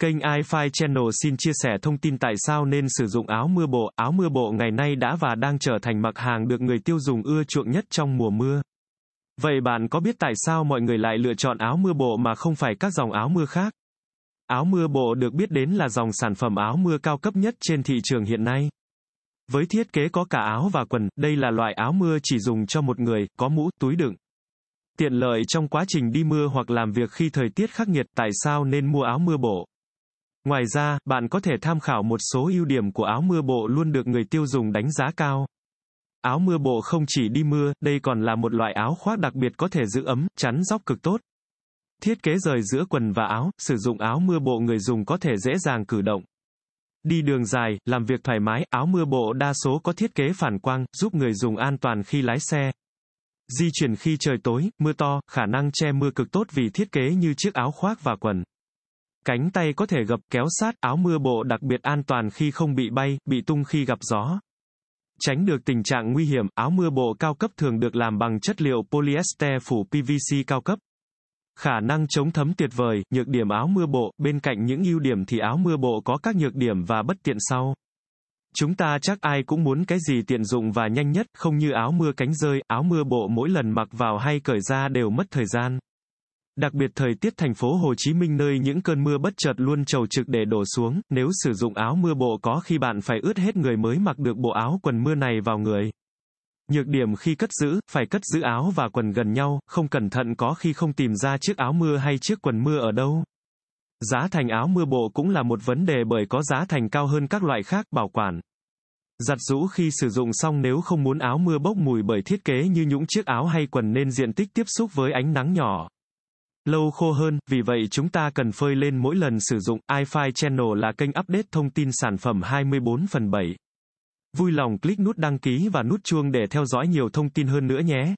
Kênh iFi Channel xin chia sẻ thông tin tại sao nên sử dụng áo mưa bộ. Áo mưa bộ ngày nay đã và đang trở thành mặc hàng được người tiêu dùng ưa chuộng nhất trong mùa mưa. Vậy bạn có biết tại sao mọi người lại lựa chọn áo mưa bộ mà không phải các dòng áo mưa khác? Áo mưa bộ được biết đến là dòng sản phẩm áo mưa cao cấp nhất trên thị trường hiện nay. Với thiết kế có cả áo và quần, đây là loại áo mưa chỉ dùng cho một người, có mũ, túi đựng. Tiện lợi trong quá trình đi mưa hoặc làm việc khi thời tiết khắc nghiệt, tại sao nên mua áo mưa bộ? Ngoài ra, bạn có thể tham khảo một số ưu điểm của áo mưa bộ luôn được người tiêu dùng đánh giá cao. Áo mưa bộ không chỉ đi mưa, đây còn là một loại áo khoác đặc biệt có thể giữ ấm, chắn dóc cực tốt. Thiết kế rời giữa quần và áo, sử dụng áo mưa bộ người dùng có thể dễ dàng cử động. Đi đường dài, làm việc thoải mái, áo mưa bộ đa số có thiết kế phản quang, giúp người dùng an toàn khi lái xe. Di chuyển khi trời tối, mưa to, khả năng che mưa cực tốt vì thiết kế như chiếc áo khoác và quần. Cánh tay có thể gập kéo sát, áo mưa bộ đặc biệt an toàn khi không bị bay, bị tung khi gặp gió. Tránh được tình trạng nguy hiểm, áo mưa bộ cao cấp thường được làm bằng chất liệu polyester phủ PVC cao cấp. Khả năng chống thấm tuyệt vời, nhược điểm áo mưa bộ, bên cạnh những ưu điểm thì áo mưa bộ có các nhược điểm và bất tiện sau. Chúng ta chắc ai cũng muốn cái gì tiện dụng và nhanh nhất, không như áo mưa cánh rơi, áo mưa bộ mỗi lần mặc vào hay cởi ra đều mất thời gian. Đặc biệt thời tiết thành phố Hồ Chí Minh nơi những cơn mưa bất chợt luôn trầu trực để đổ xuống, nếu sử dụng áo mưa bộ có khi bạn phải ướt hết người mới mặc được bộ áo quần mưa này vào người. Nhược điểm khi cất giữ, phải cất giữ áo và quần gần nhau, không cẩn thận có khi không tìm ra chiếc áo mưa hay chiếc quần mưa ở đâu. Giá thành áo mưa bộ cũng là một vấn đề bởi có giá thành cao hơn các loại khác bảo quản. Giặt rũ khi sử dụng xong nếu không muốn áo mưa bốc mùi bởi thiết kế như những chiếc áo hay quần nên diện tích tiếp xúc với ánh nắng nhỏ lâu khô hơn, vì vậy chúng ta cần phơi lên mỗi lần sử dụng. iFi Channel là kênh update thông tin sản phẩm 24 phần 7. Vui lòng click nút đăng ký và nút chuông để theo dõi nhiều thông tin hơn nữa nhé.